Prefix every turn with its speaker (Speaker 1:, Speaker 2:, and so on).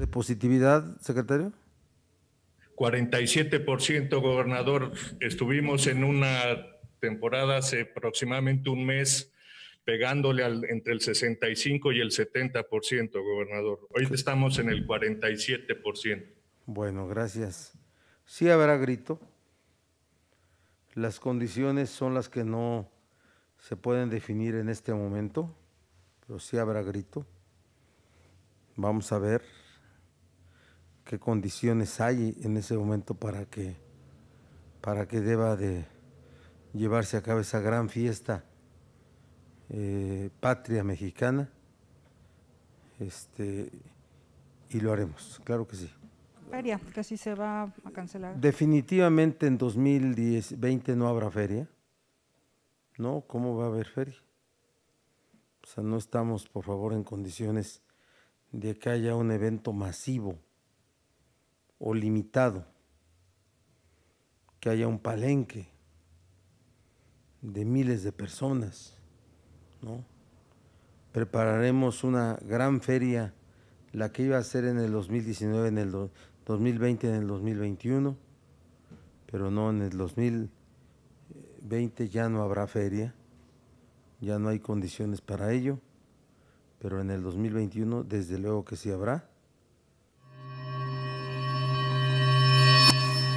Speaker 1: de positividad, secretario?
Speaker 2: 47%, gobernador. Estuvimos en una temporada hace aproximadamente un mes pegándole al, entre el 65 y el 70%, gobernador. Hoy estamos en el 47%.
Speaker 1: Bueno, gracias. Sí habrá grito. Las condiciones son las que no se pueden definir en este momento, pero sí habrá grito. Vamos a ver qué condiciones hay en ese momento para que, para que deba de llevarse a cabo esa gran fiesta eh, patria mexicana. Este, y lo haremos, claro que sí.
Speaker 2: Feria, que sí se va a cancelar.
Speaker 1: Definitivamente en 2020 no habrá feria. ¿No? ¿Cómo va a haber feria? O sea, no estamos, por favor, en condiciones de que haya un evento masivo o limitado, que haya un palenque de miles de personas, Prepararemos una gran feria, la que iba a ser en el 2019, en el 2020, en el 2021, pero no, en el 2020 ya no habrá feria, ya no hay condiciones para ello, pero en el 2021 desde luego que sí habrá